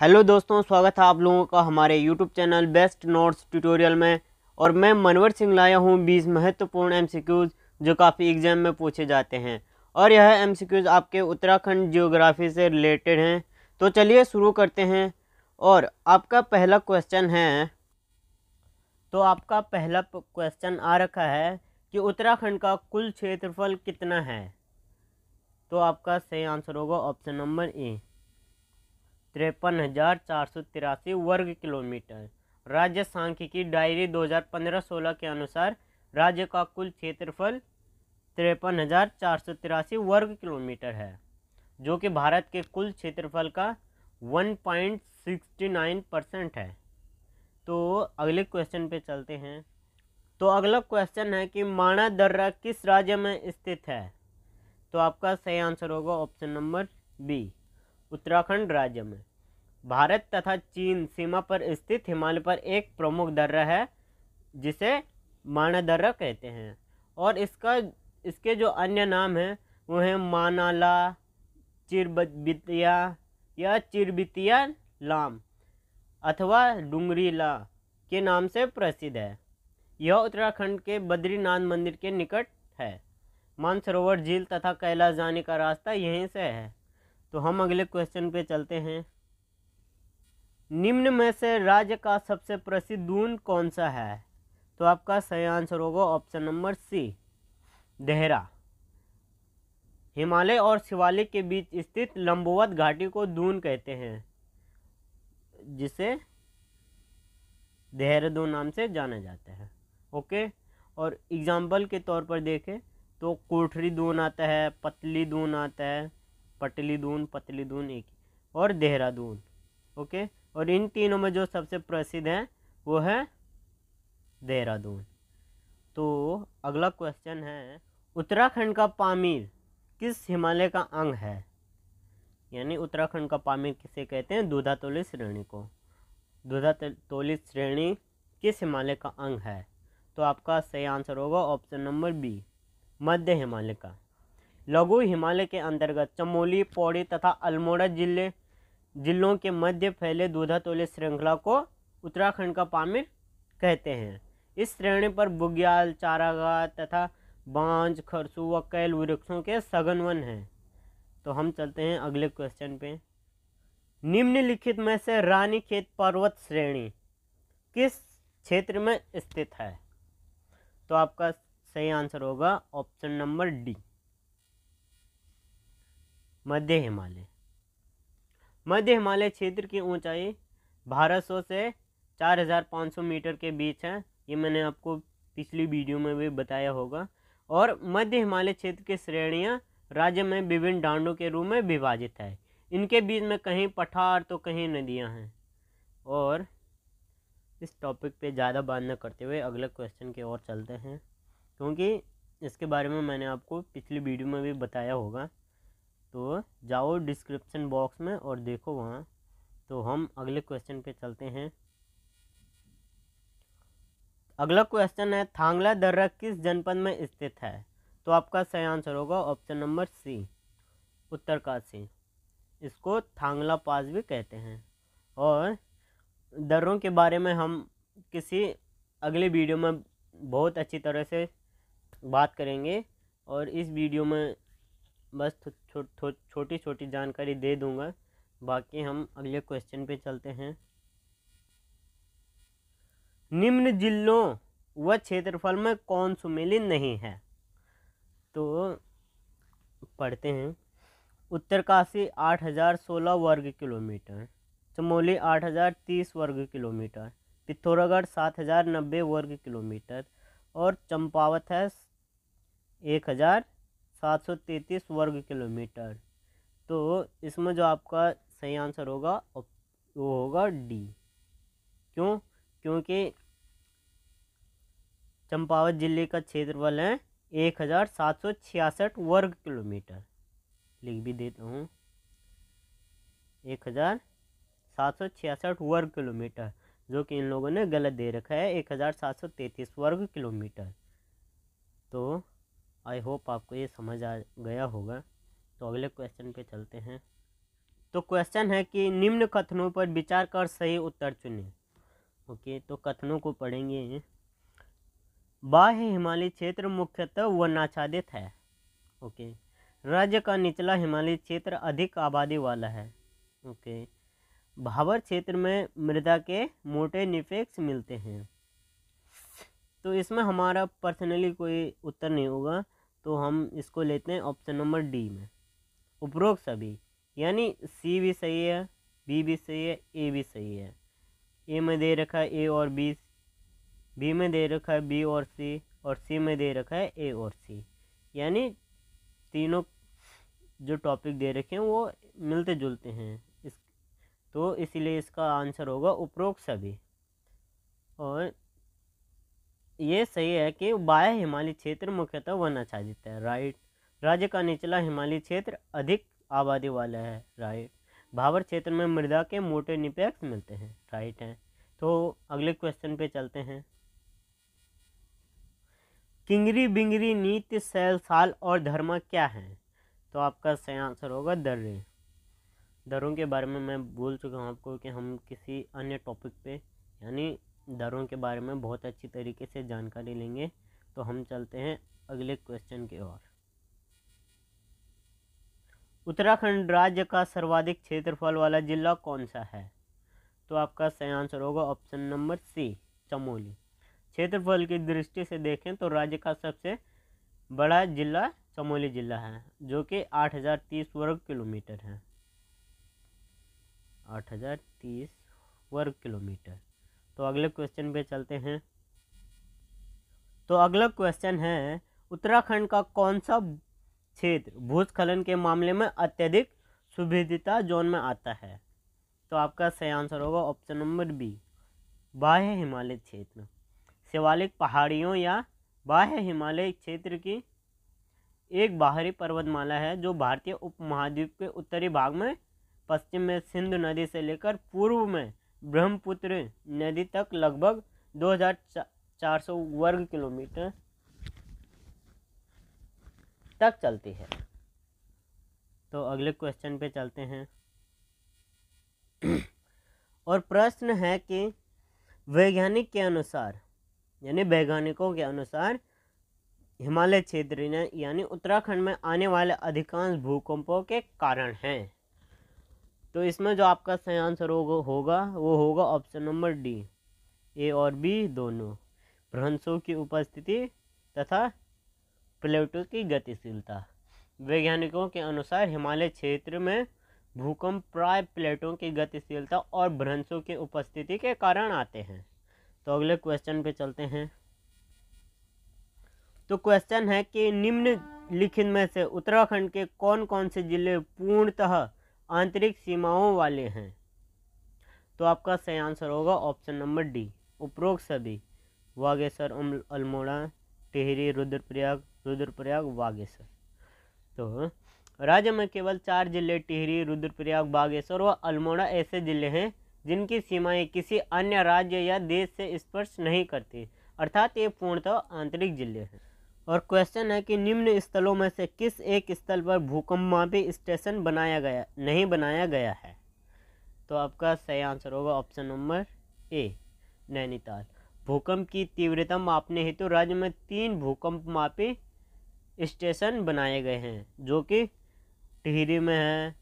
Hello दोस्तों स्वागत है आप लोगों का हमारे YouTube channel best notes tutorial में और मैं मनवर सिंह लाया हूँ बीस महत्वपूर्ण एमसीक्यूज जो काफ़ी एग्जाम में पूछे जाते हैं और यह एमसीक्यूज आपके उत्तराखंड जियोग्राफी से रिलेटेड हैं तो चलिए शुरू करते हैं और आपका पहला क्वेश्चन है तो आपका पहला क्वेश्चन आ रखा है कि उत्तराखंड का कुल क्षेत्रफल कितना है तो आपका सही आंसर होगा ऑप्शन नंबर ए तिरपन हज़ार चार सौ तिरासी वर्ग किलोमीटर राज्य सांख्यिकी डायरी 2015-16 के अनुसार राज्य का कुल क्षेत्रफल तिरपन हज़ार चार सौ तिरासी वर्ग किलोमीटर है जो कि भारत के कुल क्षेत्रफल का 1.69 परसेंट है तो अगले क्वेश्चन पे चलते हैं तो अगला क्वेश्चन है कि माणा दर्रा किस राज्य में स्थित है तो आपका सही आंसर होगा ऑप्शन नंबर बी उत्तराखंड राज्य में भारत तथा चीन सीमा पर स्थित हिमालय पर एक प्रमुख दर्रा है जिसे माना दर्रा कहते हैं और इसका इसके जो अन्य नाम हैं वो हैं मानाला चिरबितिया या चिरबितिया लाम अथवा डुंगरीला के नाम से प्रसिद्ध है यह उत्तराखंड के बद्रीनाथ मंदिर के निकट है मानसरोवर झील तथा कैलाश जाने का रास्ता यहीं से है तो हम अगले क्वेश्चन पे चलते हैं निम्न में से राज्य का सबसे प्रसिद्ध दून कौन सा है तो आपका सही आंसर होगा option number C Dehra Himalaya और शिवालिक के बीच स्थित लंबोवत घाटी को दून कहते हैं जिसे देहरादून नाम से जाना जाता है ओके और एग्ज़ाम्पल के तौर पर देखें तो कोठरी दून आता है पतली दून आता है पटली दून पतली दून एक और देहरादून ओके और इन तीनों में जो सबसे प्रसिद्ध है वो है देहरादून तो अगला क्वेश्चन है उत्तराखंड का पामीर किस हिमालय का अंग है यानी उत्तराखंड का पामीर किसे कहते हैं दूधातोली श्रेणी को दूधातोली श्रेणी किस हिमालय का अंग है तो आपका सही आंसर होगा ऑप्शन नंबर बी मध्य हिमालय का लघु हिमालय के अंतर्गत चमोली पौड़ी तथा अल्मोड़ा जिले जिलों के मध्य फैले दूधा तोले श्रृंखला को उत्तराखंड का पामिर कहते हैं इस श्रेणी पर बुग्याल चारागा तथा बांझ खरसू व कैल वृक्षों के सघन वन हैं तो हम चलते हैं अगले क्वेश्चन पे निम्नलिखित में से रानी खेत पर्वत श्रेणी किस क्षेत्र में स्थित है तो आपका सही आंसर होगा ऑप्शन नंबर डी मध्य हिमालय मध्य हिमालय क्षेत्र की ऊंचाई बारह सौ से चार हज़ार पाँच सौ मीटर के बीच है ये मैंने आपको पिछली वीडियो में भी बताया होगा और मध्य हिमालय क्षेत्र की श्रेणियाँ राज्य में विभिन्न डांडों के रूप में विभाजित है इनके बीच में कहीं पठार तो कहीं नदियाँ हैं और इस टॉपिक पे ज़्यादा बात न करते हुए अगले क्वेश्चन की ओर चलते हैं क्योंकि इसके बारे में मैंने आपको पिछली वीडियो में भी बताया होगा तो जाओ डिस्क्रिप्शन बॉक्स में और देखो वहाँ तो हम अगले क्वेश्चन पे चलते हैं अगला क्वेश्चन है थांगला दर्रा किस जनपद में स्थित है तो आपका सही आंसर होगा ऑप्शन नंबर सी उत्तरकाशी इसको थांगला पास भी कहते हैं और दर्रों के बारे में हम किसी अगले वीडियो में बहुत अच्छी तरह से बात करेंगे और इस वीडियो में बस छो, छो, छोटी छोटी जानकारी दे दूँगा बाकी हम अगले क्वेश्चन पे चलते हैं निम्न जिलों व क्षेत्रफल में कौन सुमेलित नहीं है तो पढ़ते हैं उत्तरकाशी आठ हज़ार सोलह वर्ग किलोमीटर चमोली आठ हज़ार तीस वर्ग किलोमीटर पिथौरागढ़ सात हज़ार नब्बे वर्ग किलोमीटर और चंपावत है एक हज़ार सात सौ वर्ग किलोमीटर तो इसमें जो आपका सही आंसर होगा वो होगा डी क्यों क्योंकि चंपावत जिले का क्षेत्रफल है एक हज़ार सात सौ छियासठ वर्ग किलोमीटर लिख भी देता हूँ एक हज़ार सात सौ छियासठ वर्ग किलोमीटर जो कि इन लोगों ने गलत दे रखा है एक हज़ार सात सौ तैंतीस वर्ग किलोमीटर तो आई होप आपको ये समझ आ गया होगा तो अगले क्वेश्चन पे चलते हैं तो क्वेश्चन है कि निम्न कथनों पर विचार कर सही उत्तर चुने ओके तो कथनों को पढ़ेंगे बाह्य हिमालय क्षेत्र मुख्यतः वर्णाच्छादित है ओके राज्य का निचला हिमालय क्षेत्र अधिक आबादी वाला है ओके भावर क्षेत्र में मृदा के मोटे निपेक्ष मिलते हैं तो इसमें हमारा पर्सनली कोई उत्तर नहीं होगा तो हम इसको लेते हैं ऑप्शन नंबर डी में उपरोक्त सभी यानी सी भी सही है बी भी सही है ए भी सही है ए में दे रखा है ए और बी बी में दे रखा है बी और सी और सी में दे रखा है ए और सी यानी तीनों जो टॉपिक दे रखे हैं वो मिलते जुलते हैं इस तो इसीलिए इसका आंसर होगा उपरोक्त सभी और ये सही है कि बाह्य हिमालय क्षेत्र मुख्यतः वन आच्छादित है राइट राज्य का निचला हिमालय क्षेत्र अधिक आबादी वाला है राइट भावर क्षेत्र में मृदा के मोटे निपेक्स मिलते हैं राइट हैं तो अगले क्वेश्चन पे चलते हैं किंगरी बिंगरी नीति सैल साल और धर्म क्या है तो आपका सही आंसर होगा दर्रे दरों के बारे में मैं बोल चुका हूँ आपको कि हम किसी अन्य टॉपिक पे यानी दरों के बारे में बहुत अच्छी तरीके से जानकारी लेंगे तो हम चलते हैं अगले क्वेश्चन की ओर उत्तराखंड राज्य का सर्वाधिक क्षेत्रफल वाला जिला कौन सा है तो आपका सही आंसर होगा ऑप्शन नंबर सी चमोली क्षेत्रफल की दृष्टि से देखें तो राज्य का सबसे बड़ा जिला चमोली जिला है जो कि 8030 वर्ग किलोमीटर है 8030 वर्ग किलोमीटर तो अगले क्वेश्चन पे चलते हैं तो अगला क्वेश्चन है उत्तराखंड का कौन सा क्षेत्र भूस्खलन के मामले में अत्यधिक सुविधिता जोन में आता है तो आपका सही आंसर होगा ऑप्शन नंबर बी बाह्य हिमालय क्षेत्र शिवालिक पहाड़ियों या बाह्य हिमालय क्षेत्र की एक बाहरी पर्वतमाला है जो भारतीय उपमहाद्वीप के उत्तरी भाग में पश्चिम में सिंधु नदी से लेकर पूर्व में ब्रह्मपुत्र नदी तक लगभग 2400 वर्ग किलोमीटर तक चलती है तो अगले क्वेश्चन पे चलते हैं और प्रश्न है कि वैज्ञानिक के अनुसार यानी वैज्ञानिकों के अनुसार हिमालय क्षेत्र यानी उत्तराखंड में आने वाले अधिकांश भूकंपों के कारण हैं तो इसमें जो आपका सही आंसर होगा होगा वो होगा ऑप्शन नंबर डी ए और बी दोनों भ्रंशों की उपस्थिति तथा प्लेटो की गतिशीलता वैज्ञानिकों के अनुसार हिमालय क्षेत्र में भूकंप प्राय प्लेटों की गतिशीलता और भ्रंशों की उपस्थिति के कारण आते हैं तो अगले क्वेश्चन पे चलते हैं तो क्वेश्चन है कि निम्न लिखित में से उत्तराखंड के कौन कौन से जिले पूर्णतः आंतरिक सीमाओं वाले हैं तो आपका सही आंसर होगा ऑप्शन नंबर डी उपरोक्त सभी वागेश्वर अल्मोड़ा टिहरी रुद्रप्रयाग रुद्रप्रयाग वागेसर तो राज्य में केवल चार जिले टिहरी रुद्रप्रयाग बागेश्वर व अल्मोड़ा ऐसे जिले हैं जिनकी सीमाएं किसी अन्य राज्य या देश से स्पर्श नहीं करती अर्थात ये पूर्णतः आंतरिक जिले हैं और क्वेश्चन है कि निम्न स्थलों में से किस एक स्थल पर भूकंपमापी स्टेशन बनाया गया नहीं बनाया गया है तो आपका सही आंसर होगा ऑप्शन नंबर ए नैनीताल भूकंप की तीव्रता मापने हेतु तो राज्य में तीन भूकंप मापी स्टेशन बनाए गए हैं जो कि टिहरी में है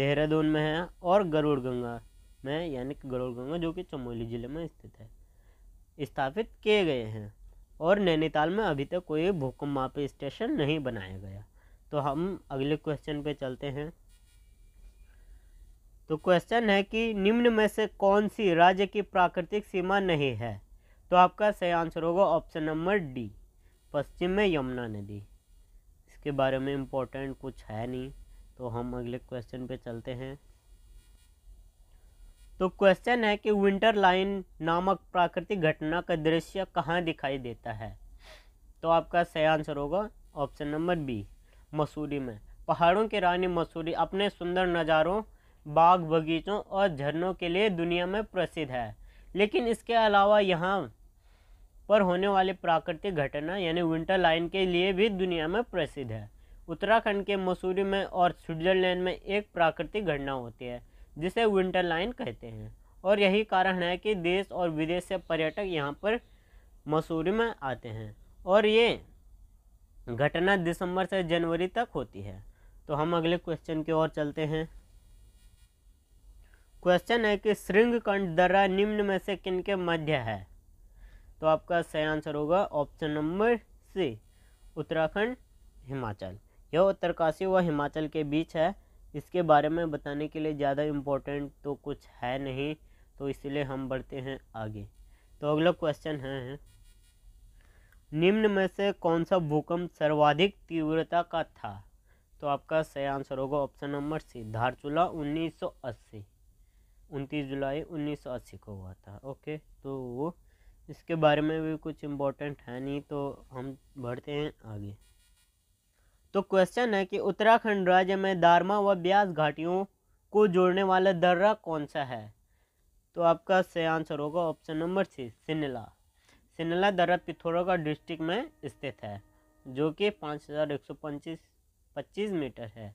देहरादून में है और गरुड़ गंगा में यानी कि गरुड़ गंगा जो कि चमोली ज़िले में स्थित है स्थापित किए गए हैं और नैनीताल में अभी तक कोई भूकंप मापी स्टेशन नहीं बनाया गया तो हम अगले क्वेश्चन पे चलते हैं तो क्वेश्चन है कि निम्न में से कौन सी राज्य की प्राकृतिक सीमा नहीं है तो आपका सही आंसर होगा ऑप्शन नंबर डी पश्चिम में यमुना नदी इसके बारे में इम्पोर्टेंट कुछ है नहीं तो हम अगले क्वेश्चन पे चलते हैं तो क्वेश्चन है कि विंटर लाइन नामक प्राकृतिक घटना का दृश्य कहाँ दिखाई देता है तो आपका सही आंसर होगा ऑप्शन नंबर बी मसूरी में पहाड़ों की रानी मसूरी अपने सुंदर नज़ारों बाग बगीचों और झरनों के लिए दुनिया में प्रसिद्ध है लेकिन इसके अलावा यहाँ पर होने वाली प्राकृतिक घटना यानी विंटर लाइन के लिए भी दुनिया में प्रसिद्ध है उत्तराखंड के मसूरी में और स्विट्जरलैंड में एक प्राकृतिक घटना होती है जिसे विंटर लाइन कहते हैं और यही कारण है कि देश और विदेश से पर्यटक यहाँ पर मसूरी में आते हैं और ये घटना दिसंबर से जनवरी तक होती है तो हम अगले क्वेश्चन की ओर चलते हैं क्वेश्चन है कि श्रृंगकंड दर्रा निम्न में से किनके मध्य है तो आपका सही आंसर होगा option number C Uttarakhand Himachal यह उत्तरकाशी व हिमाचल के बीच है इसके बारे में बताने के लिए ज़्यादा इम्पोर्टेंट तो कुछ है नहीं तो इसलिए हम बढ़ते हैं आगे तो अगला क्वेश्चन है निम्न में से कौन सा भूकंप सर्वाधिक तीव्रता का था तो आपका सही आंसर होगा ऑप्शन नंबर सी धारचूला 1980 29 जुलाई 1980 को हुआ था ओके तो वो इसके बारे में भी कुछ इम्पोर्टेंट है नहीं तो हम बढ़ते हैं आगे तो क्वेश्चन है कि उत्तराखंड राज्य में दारमा व ब्यास घाटियों को जोड़ने वाला दर्रा कौन सा है तो आपका सही आंसर होगा ऑप्शन नंबर सी सिनला सिनला दर्रा पिथौरागढ़ डिस्ट्रिक्ट में स्थित है जो कि पाँच हज़ार एक सौ पच्चीस पच्चीस मीटर है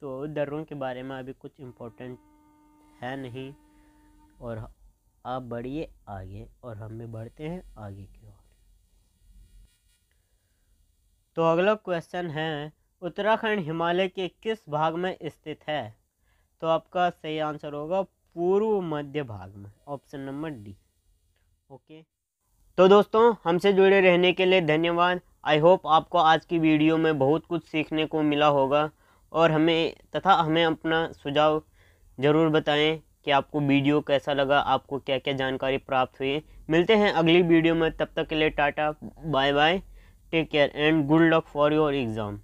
तो दर्रों के बारे में अभी कुछ इम्पोर्टेंट है नहीं और आप बढ़िए आगे और हम भी बढ़ते हैं आगे की ओर तो अगला क्वेश्चन है उत्तराखंड हिमालय के किस भाग में स्थित है तो आपका सही आंसर होगा पूर्व मध्य भाग में ऑप्शन नंबर डी ओके तो दोस्तों हमसे जुड़े रहने के लिए धन्यवाद आई होप आपको आज की वीडियो में बहुत कुछ सीखने को मिला होगा और हमें तथा हमें अपना सुझाव ज़रूर बताएं कि आपको वीडियो कैसा लगा आपको क्या क्या जानकारी प्राप्त हुई मिलते हैं अगली वीडियो में तब तक के लिए tata bye bye Take care and good luck for your exam.